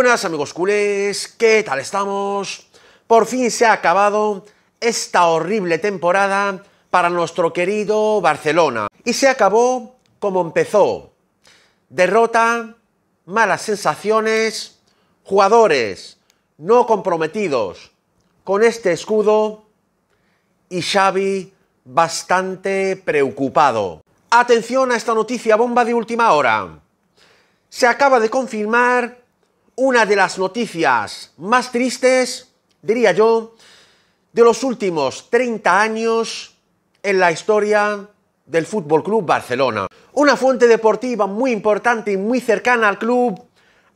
buenas amigos culés, ¿qué tal estamos? Por fin se ha acabado esta horrible temporada para nuestro querido Barcelona. Y se acabó como empezó. Derrota, malas sensaciones, jugadores no comprometidos. Con este escudo y Xavi bastante preocupado. Atención a esta noticia bomba de última hora. Se acaba de confirmar una de las noticias más tristes, diría yo, de los últimos 30 años en la historia del Fútbol Club Barcelona. Una fuente deportiva muy importante y muy cercana al club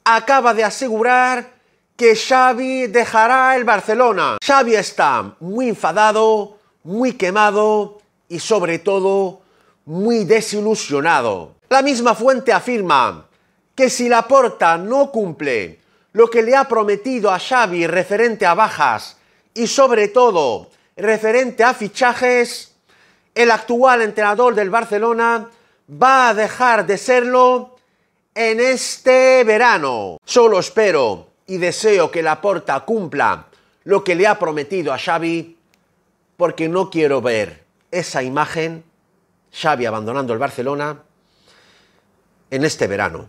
acaba de asegurar que Xavi dejará el Barcelona. Xavi está muy enfadado, muy quemado y sobre todo muy desilusionado. La misma fuente afirma que si la porta no cumple lo que le ha prometido a Xavi referente a bajas y sobre todo referente a fichajes, el actual entrenador del Barcelona va a dejar de serlo en este verano. Solo espero y deseo que la porta cumpla lo que le ha prometido a Xavi porque no quiero ver esa imagen, Xavi abandonando el Barcelona, en este verano.